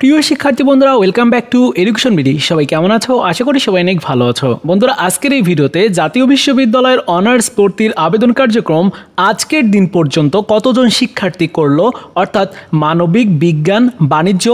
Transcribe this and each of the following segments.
প্রিয় শিক্ষার্থী বন্ধুরা welcome back to education BD সবাই কেমন আছো আশা করি সবাই অনেক ভালো আছো বন্ধুরা আজকের এই ভিডিওতে জাতীয় বিশ্ববিদ্যালয়ের অনার্স ভর্তির আবেদন কার্যক্রম আজকের দিন পর্যন্ত কতজন শিক্ষার্থী করলো অর্থাৎ মানবিক বিজ্ঞান বাণিজ্য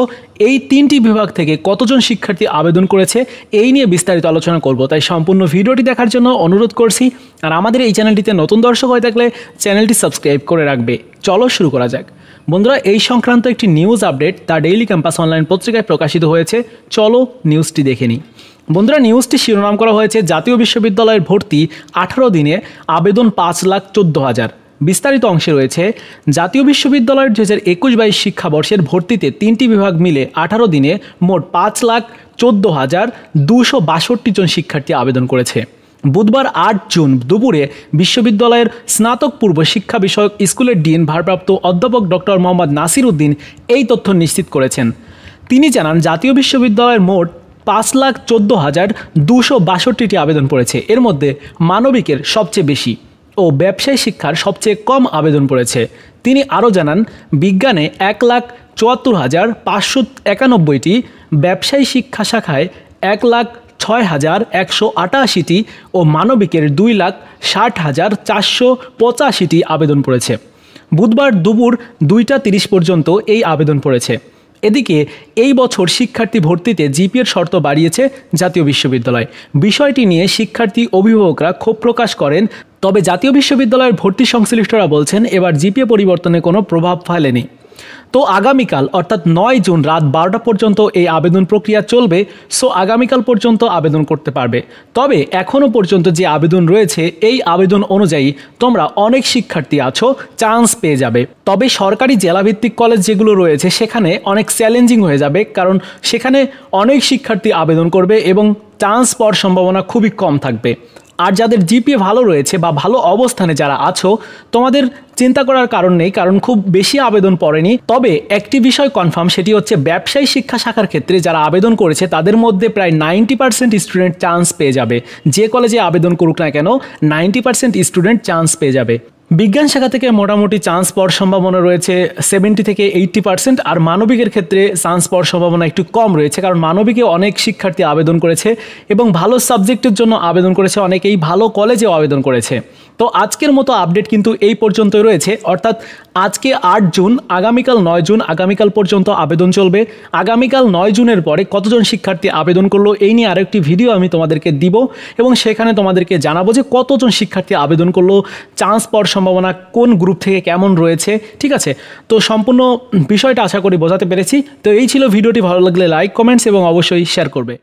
এই তিনটি বিভাগ থেকে কতজন শিক্ষার্থী আবেদন করেছে এই নিয়ে বিস্তারিত আলোচনা করব তাই সম্পূর্ণ ভিডিওটি দেখার জন্য অনুরোধ করছি আর আমাদের এই চ্যানেলটিতে নতুন দর্শক হয়ে থাকলে চ্যানেলটি সাবস্ক্রাইব করে রাখবে চলো শুরু করা যাক বন্ধুরা এই সংক্রান্ত একটি news update the daily campus online পত্রিকায় প্রকাশিত হয়েছে চলো নিউজটি দেখে নিই বন্ধুরা নিউজটি শিরোনাম করা হয়েছে জাতীয় বিশ্ববিদ্যালয়ের ভর্তি আঠারো দিনে আবেদন পাঁচ লাখ চোদ্দো হাজার বিস্তারিত অংশে রয়েছে জাতীয় বিশ্ববিদ্যালয়ের দু হাজার একুশ বাইশ শিক্ষাবর্ষের ভর্তিতে তিনটি বিভাগ মিলে আঠারো দিনে মোট পাঁচ লাখ চোদ্দো হাজার দুশো বাষট্টি জন শিক্ষার্থী আবেদন করেছে বুধবার আট জুন দুপুরে বিশ্ববিদ্যালয়ের স্নাতক পূর্ব শিক্ষা বিষয়ক স্কুলের ডিন ভারপ্রাপ্ত অধ্যাপক ডক্টর মোহাম্মদ নাসির উদ্দিন এই তথ্য নিশ্চিত করেছেন তিনি জানান জাতীয় বিশ্ববিদ্যালয়ের মোট পাঁচ লাখ চোদ্দ হাজার দুশো বাষট্টিটি আবেদন পড়েছে এর মধ্যে মানবিকের সবচেয়ে বেশি ও ব্যবসায় শিক্ষার সবচেয়ে কম আবেদন পড়েছে তিনি আরও জানান বিজ্ঞানে এক লাখ চুয়াত্তর হাজার পাঁচশো একানব্বইটি ব্যবসায়ী শিক্ষা শাখায় এক লাখ ছয় হাজার একশো আটাশিটি ও মানবিকের দুই লাখ ষাট হাজার চারশো পঁচাশিটি আবেদন পড়েছে বুধবার দুপুর দুইটা তিরিশ পর্যন্ত এই আবেদন পড়েছে এদিকে এই বছর শিক্ষার্থী ভর্তিতে জিপিএর শর্ত বাড়িয়েছে জাতীয় বিশ্ববিদ্যালয় বিষয়টি নিয়ে শিক্ষার্থী অভিভাবকরা ক্ষোভ প্রকাশ করেন তবে জাতীয় বিশ্ববিদ্যালয়ের ভর্তি সংশ্লিষ্টরা বলছেন এবার জিপিএ পরিবর্তনে কোনো প্রভাব ফেলেনি তো আগামীকাল অর্থাৎ নয় জুন রাত বারোটা পর্যন্ত এই আবেদন প্রক্রিয়া চলবে সো আগামীকাল পর্যন্ত আবেদন করতে পারবে তবে এখনও পর্যন্ত যে আবেদন রয়েছে এই আবেদন অনুযায়ী তোমরা অনেক শিক্ষার্থী আছো চান্স পেয়ে যাবে তবে সরকারি জেলাভিত্তিক কলেজ যেগুলো রয়েছে সেখানে অনেক চ্যালেঞ্জিং হয়ে যাবে কারণ সেখানে অনেক শিক্ষার্থী আবেদন করবে এবং চান্স পাওয়ার সম্ভাবনা খুবই কম থাকবে আর যাদের জিপিএ ভালো রয়েছে বা ভালো অবস্থানে যারা আছো তোমাদের চিন্তা করার কারণ নেই কারণ খুব বেশি আবেদন পড়েনি তবে একটি বিষয় কনফার্ম সেটি হচ্ছে ব্যবসায়ী শিক্ষা শাখার ক্ষেত্রে যারা আবেদন করেছে তাদের মধ্যে প্রায় নাইনটি পার্সেন্ট স্টুডেন্ট চান্স পেয়ে যাবে যে কলেজে আবেদন করুক না কেন নাইনটি পার্সেন্ট স্টুডেন্ট চান্স পেয়ে যাবে বিজ্ঞান শাখা থেকে মোটামুটি চান্স পাওয়ার সম্ভাবনা রয়েছে সেভেন্টি থেকে এইট্টি পার্সেন্ট আর মানবিকের ক্ষেত্রে চান্স পাওয়ার সম্ভাবনা একটু কম রয়েছে কারণ মানবিকে অনেক শিক্ষার্থী আবেদন করেছে এবং ভালো সাবজেক্টের জন্য আবেদন করেছে অনেকেই ভালো কলেজেও আবেদন করেছে তো আজকের মতো আপডেট কিন্তু এই পর্যন্তই রয়েছে অর্থাৎ আজকে আট জুন আগামীকাল নয় জুন আগামীকাল পর্যন্ত আবেদন চলবে আগামীকাল নয় জুনের পরে কতজন শিক্ষার্থী আবেদন করলো এই নিয়ে আরেকটি ভিডিও আমি তোমাদেরকে দিব এবং সেখানে তোমাদেরকে জানাবো যে কতজন শিক্ষার্থী আবেদন করলো চান্স পাওয়ার সম্ভাবনা কোন গ্রুপ থেকে কেমন রয়েছে ঠিক আছে তো সম্পূর্ণ বিষয়টা আশা করি বোঝাতে পেরেছি তো এই ছিল ভিডিওটি ভালো লাগলে লাইক কমেন্টস এবং অবশ্যই শেয়ার করবে